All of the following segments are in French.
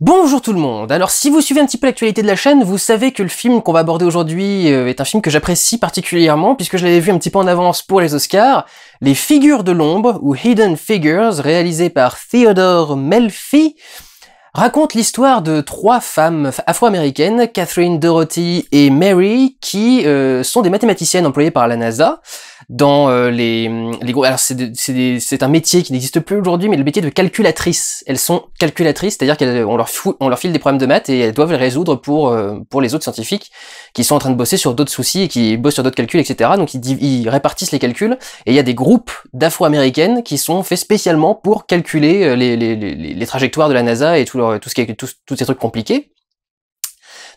Bonjour tout le monde Alors si vous suivez un petit peu l'actualité de la chaîne, vous savez que le film qu'on va aborder aujourd'hui euh, est un film que j'apprécie particulièrement puisque je l'avais vu un petit peu en avance pour les Oscars, Les Figures de l'Ombre ou Hidden Figures réalisé par Theodore Melfi raconte l'histoire de trois femmes afro-américaines, Catherine, Dorothy et Mary, qui euh, sont des mathématiciennes employées par la NASA dans euh, les, les alors c'est un métier qui n'existe plus aujourd'hui mais le métier de calculatrice elles sont calculatrices c'est-à-dire qu'on euh, leur on leur file des problèmes de maths et elles doivent les résoudre pour pour les autres scientifiques qui sont en train de bosser sur d'autres soucis et qui bossent sur d'autres calculs etc donc ils, ils, répartissent les calculs et il y a des groupes d'afro-américaines qui sont faits spécialement pour calculer les, les, les, les, trajectoires de la NASA et tout leur euh, tout ce qui est tous ces trucs compliqués.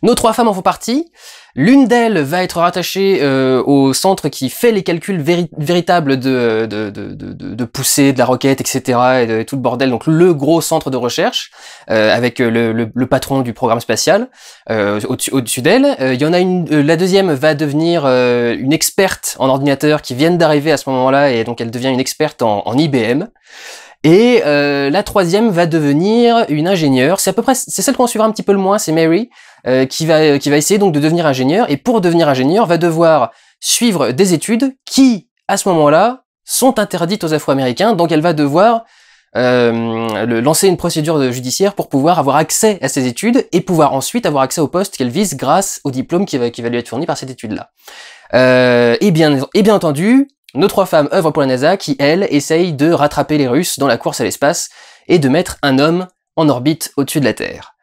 Nos trois femmes en font partie. L'une d'elles va être rattachée euh, au centre qui fait les calculs véritables de, de, de, de, poussée, de la roquette, etc. Et, tout le bordel. Donc le gros centre de recherche euh, avec le, patron du programme spatial au-dessus d'elle. Il y en a une. la deuxième va devenir une experte en ordinateur qui vient d'arriver à ce moment-là et donc elle devient une experte en, en IBM. Et euh, la troisième va devenir une ingénieure. C'est à peu près, c'est celle qu'on suivra un petit peu le moins, c'est Mary, euh, qui va euh, qui va essayer donc de devenir ingénieure. Et pour devenir ingénieure, va devoir suivre des études qui, à ce moment-là, sont interdites aux Afro-Américains. Donc elle va devoir lancer une procédure judiciaire pour pouvoir avoir accès à ces études et pouvoir ensuite avoir accès au poste qu'elle vise grâce au diplôme qui va, qui va lui être fourni par cette étude-là. et, bien, et bien entendu, nos trois femmes œuvrent pour la NASA qui, elle, essaye de rattraper les Russes dans la course à l'espace et de mettre un homme en orbite au-dessus de la Terre.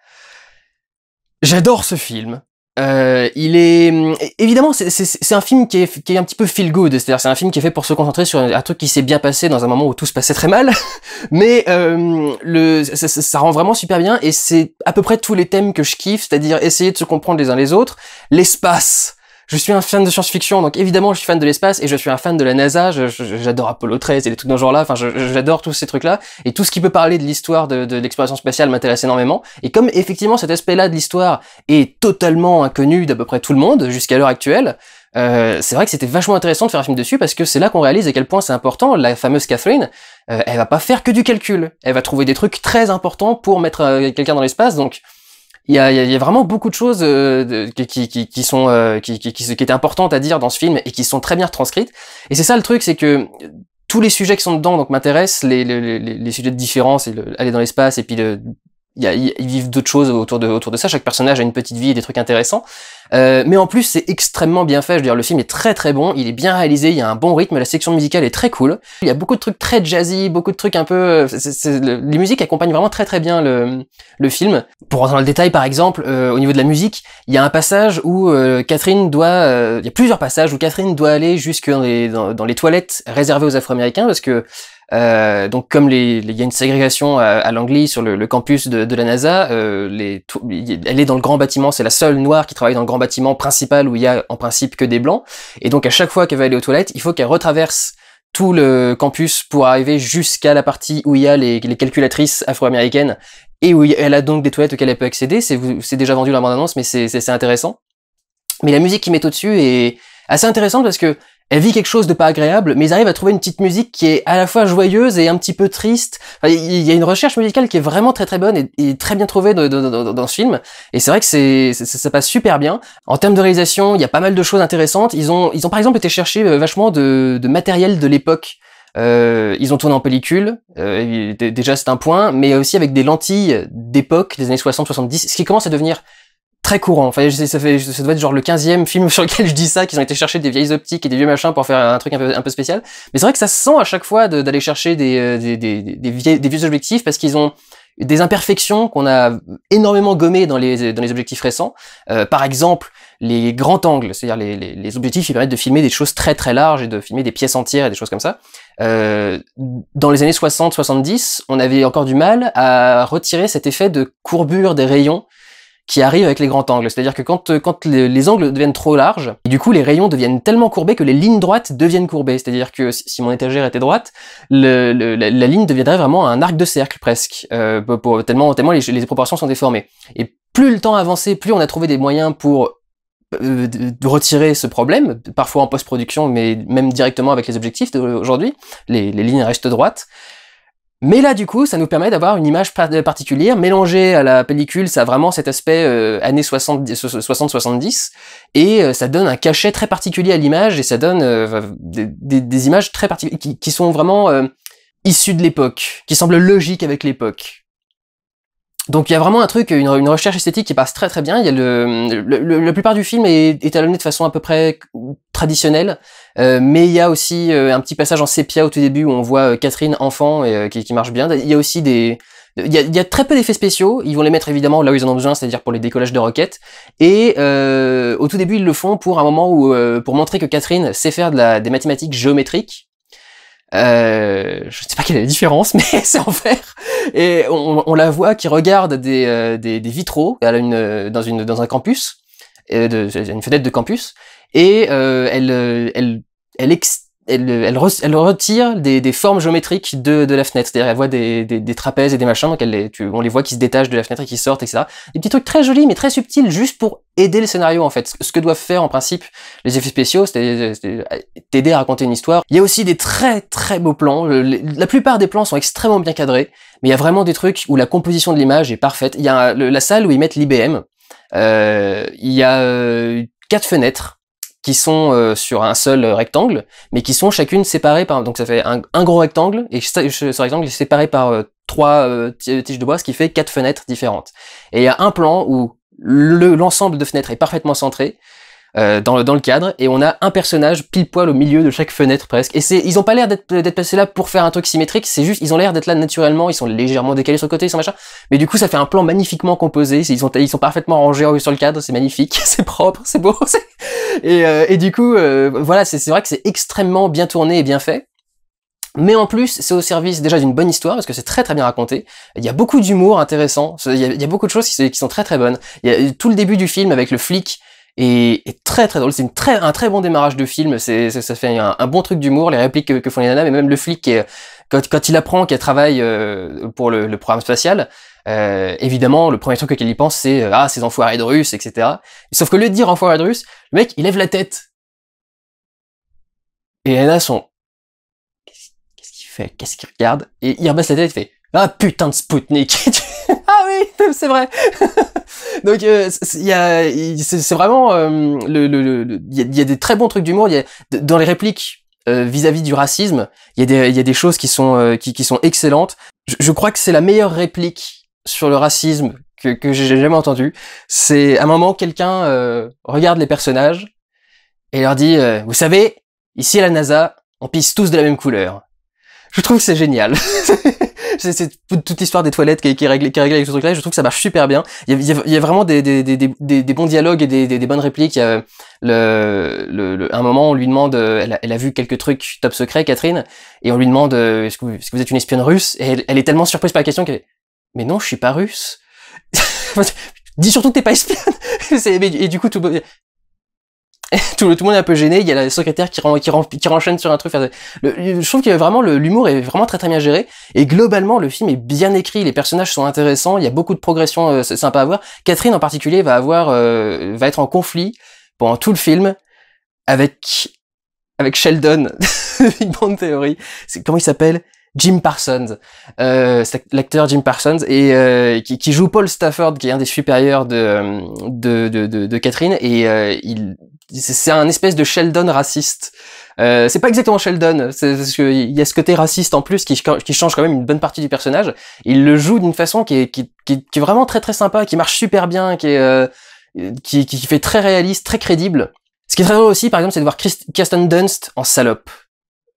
J'adore ce film. Euh, il est hum, évidemment c'est un film qui est, un petit peu feel good, c'est-à-dire c'est un film qui est fait pour se concentrer sur un, truc qui s'est bien passé dans un moment où tout se passait très mal, mais hum, le ça, rend vraiment super bien et c'est à peu près tous les thèmes que je kiffe, c'est-à-dire essayer de se comprendre les uns les autres, l'espace, je suis un fan de science-fiction, donc évidemment je suis fan de l'espace et je suis un fan de la NASA, j'adore Apollo 13 et les trucs dans ce genre-là, enfin j'adore tous ces trucs-là, et tout ce qui peut parler de l'histoire de, l'exploration spatiale m'intéresse énormément, et comme effectivement cet aspect-là de l'histoire est totalement inconnu d'à peu près tout le monde jusqu'à l'heure actuelle, euh, c'est vrai que c'était vachement intéressant de faire un film dessus parce que c'est là qu'on réalise à quel point c'est important. La fameuse Catherine, euh, elle va pas faire que du calcul. Elle va trouver des trucs très importants pour mettre euh, quelqu'un dans l'espace. Donc, il y a, y a, vraiment beaucoup de choses euh, qui, qui, qui, sont euh, qui, qui, qui, étaient importantes à dire dans ce film et qui sont très bien transcrites Et c'est ça le truc, c'est que euh, tous les sujets qui sont dedans donc m'intéressent, les, les, les, sujets de différence, et aller dans l'espace et puis le, ils vivent d'autres choses autour de, autour de ça. Chaque personnage a une petite vie et des trucs intéressants. Euh, mais en plus, c'est extrêmement bien fait. Je veux dire, le film est très très bon. Il est bien réalisé. Il y a un bon rythme. La section musicale est très cool. Il y a beaucoup de trucs très jazzy, beaucoup de trucs un peu. les musiques accompagnent vraiment très très bien le, le film. Pour rentrer dans le détail, par exemple, euh, au niveau de la musique, il y a un passage où euh, Catherine doit. Euh, il y a plusieurs passages où Catherine doit aller jusque dans les, dans les toilettes réservées aux Afro-Américains parce que euh, donc, comme il y a une ségrégation à, à Langley sur le, le campus de, de, la NASA, euh, les, elle est dans le grand bâtiment. C'est la seule noire qui travaille dans le grand bâtiment principal où il y a en principe que des blancs. Et donc, à chaque fois qu'elle va aller aux toilettes, il faut qu'elle retraverse tout le campus pour arriver jusqu'à la partie où il y a les, les calculatrices afro-américaines et où elle a donc des toilettes auxquelles elle peut accéder. C'est déjà vendu dans la bande-annonce, mais c'est intéressant. Mais la musique qu'il met au-dessus est assez intéressante parce que elle vit quelque chose de pas agréable, mais ils arrivent à trouver une petite musique qui est à la fois joyeuse et un petit peu triste. il y a une recherche musicale qui est vraiment très très bonne et, très bien trouvée dans, ce film. Et c'est vrai que c'est, ça passe super bien. En termes de réalisation, il y a pas mal de choses intéressantes. Ils ont, par exemple été chercher euh, vachement de, matériel de l'époque. Euh, ils ont tourné en pellicule, euh, déjà c'est un point, mais aussi avec des lentilles d'époque des années 60-70, ce qui commence à devenir très courant. Enfin, ça, fait, ça doit être genre le 15e film sur lequel je dis ça, qu'ils ont été chercher des vieilles optiques et des vieux machins pour faire un truc un peu, spécial. Mais c'est vrai que ça se sent à chaque fois d'aller chercher euh, des, vieux objectifs parce qu'ils ont des imperfections qu'on a énormément gommées dans les, dans les objectifs récents. Euh, par exemple, les grands angles, c'est-à-dire les, objectifs qui permettent de filmer des choses très très larges et de filmer des pièces entières et des choses comme ça. Euh, dans les années 60-70, on avait encore du mal à retirer cet effet de courbure des rayons qui arrive avec les grands angles. C'est-à-dire que quand, euh, quand les, angles deviennent trop larges, du coup les rayons deviennent tellement courbés que les lignes droites deviennent courbées. C'est-à-dire que si mon étagère était droite, la, ligne deviendrait vraiment un arc de cercle presque, euh, pour, tellement, tellement les, proportions sont déformées. Et plus le temps avançait, plus on a trouvé des moyens pour euh, de retirer ce problème, parfois en post-production, mais même directement avec les objectifs d'aujourd'hui. Les, les, lignes restent droites. Mais là, du coup, ça nous permet d'avoir une image euh, particulière, mélangée à euh, la pellicule, ça a vraiment cet aspect euh, années 60-70, et ça donne un cachet très particulier à l'image, et ça donne des, images très particulières, qui, sont vraiment issues de l'époque, qui semblent logiques avec l'époque. Donc il y a vraiment un truc, une, recherche esthétique qui passe très très bien, le, la plupart du film est, est de façon à peu près traditionnel, euh, mais il y a aussi euh, un petit passage en sépia au tout début où on voit euh, Catherine enfant et qui, marche bien. Il y a aussi des il y, a, très peu d'effets spéciaux, ils vont les mettre évidemment là où ils en ont besoin, c'est-à-dire pour les décollages de roquettes. Et au tout début, ils le font pour un moment où pour montrer que Catherine sait faire de des mathématiques géométriques, je ne sais pas quelle est la différence, mais c'est en faire. Et on, la voit qui regarde des, vitraux une, dans, une, dans un campus. Euh, de, une fenêtre de campus, et euh, euh, elle, elle, elle elle, elle, elle, retire des, des, formes géométriques de, de la fenêtre. C'est-à-dire, elle voit des, des, trapèzes et des machins, donc elle on les voit qui se détachent de la fenêtre et qui sortent, etc. Des petits trucs très jolis, mais très subtils, juste pour aider le scénario, en fait. Ce que doivent faire, en principe, les effets spéciaux, c'est t'aider à raconter une histoire. Il y a aussi des très, très beaux plans. la plupart des plans sont extrêmement bien cadrés, mais il y a vraiment des trucs où la composition de l'image est parfaite. Il y a la salle où ils mettent l'IBM, euh, il y a euh, quatre fenêtres qui sont euh, sur un seul rectangle, mais qui sont chacune séparées par... Donc ça fait un, gros rectangle, et ce rectangle est séparé par trois tiges de bois, ce qui fait quatre fenêtres différentes. Et il y a un plan où l'ensemble de fenêtres est parfaitement centré, euh, dans, le, dans le cadre, et on a un personnage pile poil au milieu de chaque fenêtre presque. Et c'est, ils ont pas l'air d'être, d'être là pour faire un truc symétrique, c'est juste, ils ont l'air d'être là naturellement, ils sont légèrement décalés sur le côté, ils sont machin. Mais du coup, ça fait un plan magnifiquement composé, ils sont, ils sont parfaitement rangés sur le cadre, c'est magnifique, c'est propre, c'est beau. Et, euh, et, du coup, euh, voilà, c'est, c'est vrai que c'est extrêmement bien tourné et bien fait. Mais en plus, c'est au service déjà d'une bonne histoire, parce que c'est très très bien raconté. Il y a beaucoup d'humour intéressant, il y, a, beaucoup de choses qui, sont très très bonnes. Il y a tout le début du film avec le flic et, très très drôle. C'est très, un très bon démarrage de film. C'est, ça, fait un, bon truc d'humour, les répliques que, font les nanas, mais même le flic quand, quand, il apprend qu'elle travaille euh, pour le, programme spatial, euh, évidemment, le premier truc qu'elle y pense, c'est euh, ah ces enfoirés de Russes, etc. Sauf que de dire enfoirés de Russes, le mec il lève la tête. Et les nanas sont qu'est-ce qu'il fait, qu'est-ce qu'il regarde, et il rebasse la tête et fait ah putain de Spoutnik. ah oui, c'est vrai. Donc il euh, y a, c'est vraiment euh, le, le, y, a, y, a, des très bons trucs d'humour. Il y a dans les répliques euh, vis-à-vis du racisme, il y a des, il y a des choses qui sont qui, qui, sont excellentes. Je, crois que c'est la meilleure réplique sur le racisme que, que j'ai jamais entendue. C'est à un moment quelqu'un regarde les personnages et leur dit, vous savez, ici à la NASA, on pisse tous de la même couleur. Je trouve que c'est génial. c'est toute l'histoire des toilettes qui, est réglée, qui avec ce truc-là. Je trouve que ça marche super bien. Il y a, vraiment des, bons dialogues et des, bonnes répliques. le, un moment, on lui demande, elle a, vu quelques trucs top secret, Catherine, et on lui demande, euh, est-ce que, vous êtes une espionne russe Et elle, est tellement surprise par la question qu'elle, mais non, je suis pas russe. Dis surtout que t'es pas espionne. et du coup, tout, tout, le, tout le monde est un peu gêné, il y a la secrétaire qui, rentre qui, qui renchaîne sur un truc. trouve je trouve que vraiment l'humour est vraiment très très bien géré, et globalement le film est bien écrit, les personnages sont intéressants, il y a beaucoup de progression euh, c'est sympa à voir. Catherine en particulier va avoir, euh, va être en conflit pendant tout le film avec avec Sheldon Big Bang Theory. C'est comment il s'appelle Jim Parsons, euh, l'acteur Jim Parsons et euh, qui, joue Paul Stafford, qui est un des supérieurs de de, de, Catherine et il c'est un espèce de Sheldon raciste. Euh, c'est pas exactement Sheldon, parce qu'il y a ce côté raciste en plus qui, change quand même une bonne partie du personnage. Il le joue d'une façon qui est, qui, vraiment très très sympa, qui marche super bien, euh, qui, qui, qui, fait très réaliste, très crédible. Ce qui est très drôle aussi, par exemple, c'est de voir Kirsten Dunst en salope.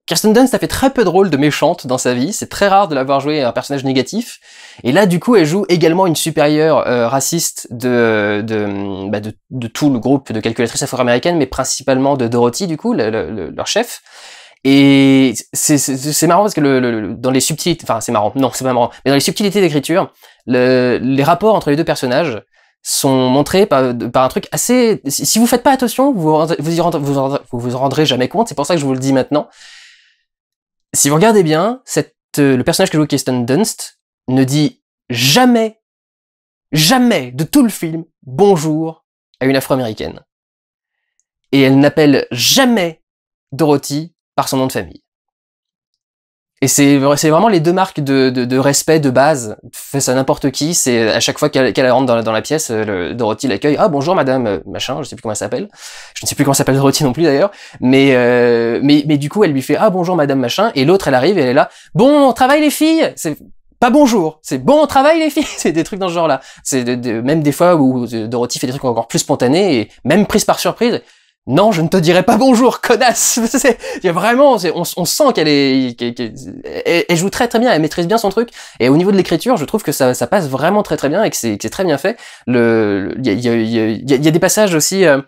Kirsten Dunst a fait très peu de rôles de méchante dans sa vie, c'est très rare de l'avoir joué un personnage négatif, et là du coup elle joue également une supérieure euh, raciste de de, bah, de, tout le groupe de calculatrices afro-américaines, mais principalement de Dorothy du coup, leur chef, et c'est marrant parce que le, dans les subtilités, enfin c'est marrant, non c'est pas marrant, mais dans les subtilités d'écriture, le, les rapports entre les deux personnages sont montrés par, par un truc assez. Si vous faites pas attention, vous vous, vous en rendrez jamais compte. C'est pour ça que je vous le dis maintenant si vous regardez bien, euh, le personnage que joue Kirsten Dunst ne dit jamais, jamais de tout le film bonjour à une afro-américaine. Et elle n'appelle jamais Dorothy par son nom de famille. Et c'est vraiment les deux marques de, de, de respect de base. fait ça n'importe qui. C'est à chaque fois qu'elle rentre dans la, dans la pièce, euh, Dorothy l'accueille. Ah bonjour madame, euh, machin. Je sais plus comment elle s'appelle. Je ne sais plus comment s'appelle Dorothy non plus d'ailleurs. Mais, euh, mais mais du coup elle lui fait ah bonjour madame machin. Et l'autre elle arrive et elle est là. Bon on travaille les filles. C'est pas bonjour, c'est bon on travaille les filles, c'est des trucs dans ce genre-là. C'est de, même des fois où Dorothy fait des trucs encore plus spontanés et même prise par surprise non, je ne te dirai pas bonjour, connasse. Il y vraiment, on, sent qu'elle est, qu'elle, joue très très bien, elle maîtrise bien son truc. Et au niveau de l'écriture, je trouve que ça, passe vraiment très très bien et que c'est très bien fait. Le, il y a, des passages aussi. Euh,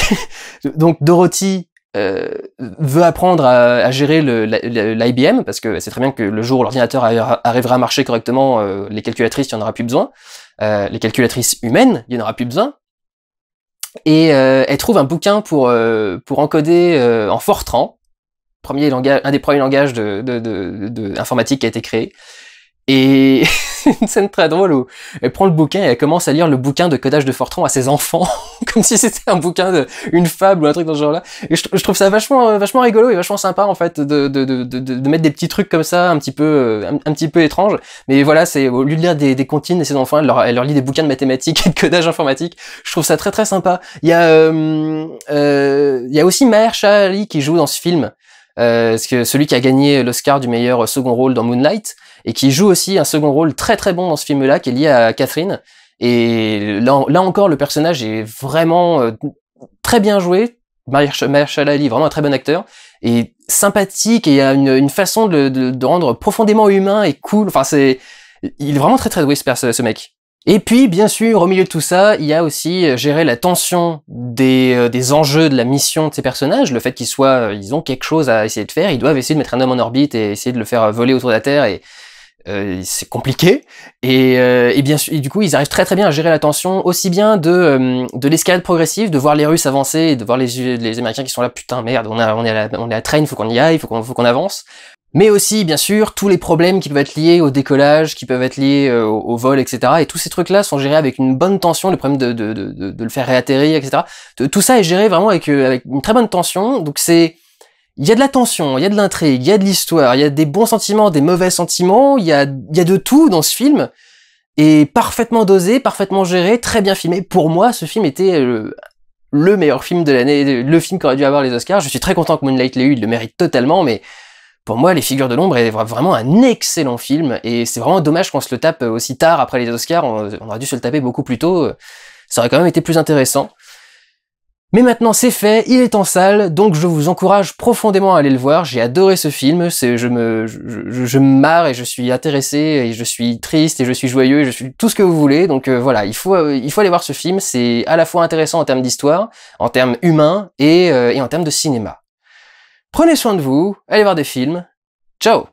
donc Dorothy euh, veut apprendre à, gérer l'IBM parce que c'est très bien que le jour où l'ordinateur arrivera à marcher correctement, euh, les calculatrices, il n'y en aura plus besoin. les calculatrices humaines, il n'y en aura plus besoin et euh, elle trouve un bouquin pour, euh, pour encoder euh, en Fortran, premier langage, un des premiers langages de, de, qui a été créé. Et une scène très drôle où elle prend le bouquin et elle commence à lire le bouquin de codage de Fortran à ses enfants, comme si c'était un bouquin de une fable ou un truc dans ce genre-là. Et je, trouve ça vachement, euh, vachement rigolo et vachement sympa en fait de, de, de, de mettre des petits trucs comme ça, un petit peu, euh, un, petit peu étranges. Mais voilà, c'est au lieu de lire des, des comptines et ses enfants, elle leur, elle leur, lit des bouquins de mathématiques et de codage informatique. Je trouve ça très très sympa. Il y a, euh, euh il y a aussi Maher qui joue dans ce film. Euh, celui qui a gagné l'Oscar du meilleur second rôle dans Moonlight, et qui joue aussi un second rôle très très bon dans ce film-là, qui est lié à Catherine. Et là, encore, le personnage est vraiment euh, très bien joué. Mahershala Ali, vraiment un très bon acteur, et sympathique, et il a une, façon de, de, rendre profondément humain et cool. Enfin, c'est, il est vraiment très très doué ce, mec. Et puis, bien sûr, au milieu de tout ça, il y a aussi euh, gérer la tension des, euh, des enjeux de la mission de ces personnages, le fait qu'ils soient, ils ont quelque chose à essayer de faire, ils doivent essayer de mettre un homme en orbite et essayer de le faire voler autour de la Terre et, euh, c'est compliqué et, euh, et bien sûr du coup ils arrivent très très bien à gérer la tension aussi bien de euh, de l'escalade progressive de voir les Russes avancer et de voir les, les Américains qui sont là putain merde on on est à la, on est à train faut qu'on y aille faut qu'on faut qu'on avance mais aussi bien sûr tous les problèmes qui peuvent être liés au décollage qui peuvent être liés au, vol etc et tous ces trucs là sont gérés avec une bonne tension le problème de de, de, de, de le faire réatterrir etc tout ça est géré vraiment avec avec une très bonne tension donc c'est il y a de la tension, il y a de l'intrigue, il y a de l'histoire, il y a des bons sentiments, des mauvais sentiments, il y a, de tout dans ce film. Et parfaitement dosé, parfaitement géré, très bien filmé. Pour moi, ce film était le, meilleur film de l'année, le film qu'aurait dû avoir les Oscars. Je suis très content que Moonlight l'ait eu, il le mérite totalement, mais pour moi, Les Figures de l'Ombre est vraiment un excellent film, et c'est vraiment dommage qu'on se le tape aussi tard après les Oscars, on aurait dû se le taper beaucoup plus tôt, ça aurait quand même été plus intéressant. Mais maintenant c'est fait, il est en salle, donc je vous encourage profondément à aller le voir. J'ai adoré ce film, je me, je, marre et je suis intéressé et je suis triste et je suis joyeux et je suis tout ce que vous voulez. Donc euh, voilà, il faut, euh, il faut aller voir ce film. C'est à la fois intéressant en termes d'histoire, en termes humains et euh, en termes de cinéma. Prenez soin de vous, allez voir des films. Ciao.